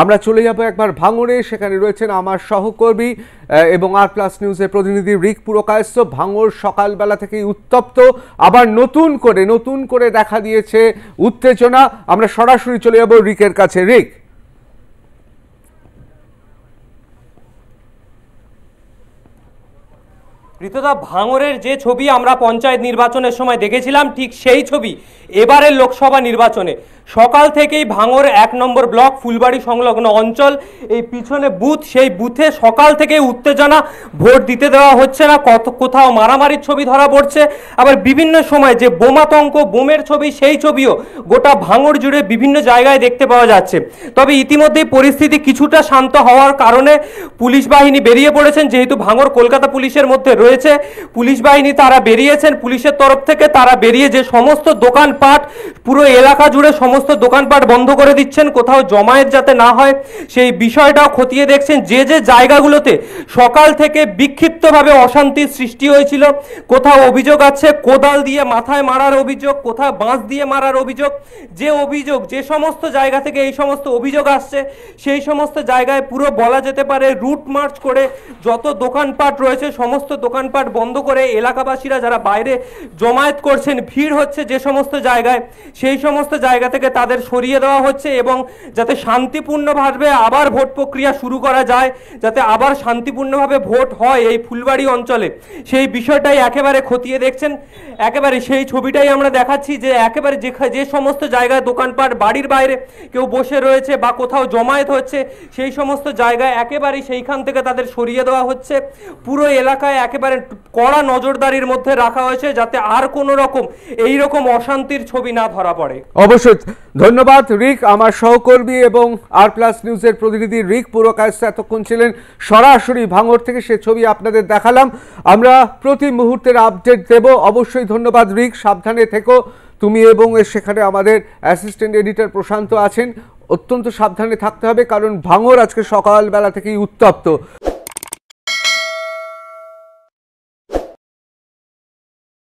আমরা চলে যাব একবার ভাঙরে সেখানে রয়েছেন আমার সহকর্মী এবং আর প্লাস নিউজের প্রতিনিধি রিক পুরকায়স্য ভাঙর সকালবেলা থেকেই উত্তপ্ত আবার নতুন করে নতুন করে দেখা দিয়েছে উত্তেজনা আমরা সরাসরি চলে যাব রিকের কাছে রিক ঋতুদা ভাঙরের যে ছবি আমরা পঞ্চায়েত নির্বাচনের সময় দেখেছিলাম ঠিক সেই ছবি এবারের লোকসভা নির্বাচনে সকাল থেকেই ভাঙর এক নম্বর ব্লক ফুলবাড়ি সংলগ্ন অঞ্চল এই পিছনে বুথ সেই বুথে সকাল থেকে উত্তেজনা ভোট দিতে দেওয়া হচ্ছে না কত কোথাও মারামারির ছবি ধরা পড়ছে আবার বিভিন্ন সময় যে বোমাতঙ্ক বোমের ছবি সেই ছবিও গোটা ভাঙর জুড়ে বিভিন্ন জায়গায় দেখতে পাওয়া যাচ্ছে তবে ইতিমধ্যেই পরিস্থিতি কিছুটা শান্ত হওয়ার কারণে পুলিশ বাহিনী বেরিয়ে পড়েছেন যেহেতু ভাঙর কলকাতা পুলিশের মধ্যে রয়েছে পুলিশ বাহিনী তারা বেরিয়েছেন পুলিশের তরফ থেকে তারা বেরিয়ে যে সমস্ত দোকানপাট পুরো এলাকা জুড়ে সমস্ত সমস্ত দোকানপাট বন্ধ করে দিচ্ছেন কোথাও জমায়েত যাতে না হয় সেই বিষয়টাও খতিয়ে দেখছেন যে যে জায়গাগুলোতে সকাল থেকে বিক্ষিপ্তভাবে অশান্তির সৃষ্টি হয়েছিল কোথাও অভিযোগ আছে কোদাল দিয়ে মাথায় মারার অভিযোগ কোথাও বাঁশ দিয়ে মারার অভিযোগ যে অভিযোগ যে সমস্ত জায়গা থেকে এই সমস্ত অভিযোগ আসছে সেই সমস্ত জায়গায় পুরো বলা যেতে পারে রুট মার্চ করে যত দোকানপাট রয়েছে সমস্ত দোকানপাট বন্ধ করে এলাকাবাসীরা যারা বাইরে জমায়েত করছেন ভিড় হচ্ছে যে সমস্ত জায়গায় সেই সমস্ত জায়গা থেকে থেকে তাদের সরিয়ে দেওয়া হচ্ছে এবং যাতে শান্তিপূর্ণভাবে আবার ভোট প্রক্রিয়া শুরু করা যায় যাতে আবার শান্তিপূর্ণভাবে ভোট হয় এই ফুলবাড়ি অঞ্চলে সেই বিষয়টাই একেবারে খতিয়ে দেখছেন একেবারে সেই ছবিটাই আমরা দেখাচ্ছি যে একেবারে যে যে সমস্ত জায়গায় দোকানপাট বাড়ির বাইরে কেউ বসে রয়েছে বা কোথাও জমায়েত হচ্ছে সেই সমস্ত জায়গায় একেবারে সেইখান থেকে তাদের সরিয়ে দেওয়া হচ্ছে পুরো এলাকায় একেবারে কড়া নজরদারির মধ্যে রাখা হয়েছে যাতে আর কোনো রকম এই রকম অশান্তির ছবি না ধরা পড়ে অবশ্যই ধন্যবাদ রিক আমার সহকর্মী এবং আর প্লাস নিউজের প্রতিনিধি রিক পুরকায়স্থ এতক্ষণ ছিলেন সরাসরি ভাঙর থেকে সে ছবি আপনাদের দেখালাম আমরা প্রতি মুহূর্তের আপডেট দেব অবশ্যই ধন্যবাদ রিক সাবধানে থেকো তুমি এবং সেখানে আমাদের অ্যাসিস্ট্যান্ট এডিটর প্রশান্ত আছেন অত্যন্ত সাবধানে থাকতে হবে কারণ ভাঙর আজকে সকালবেলা থেকেই উত্তপ্ত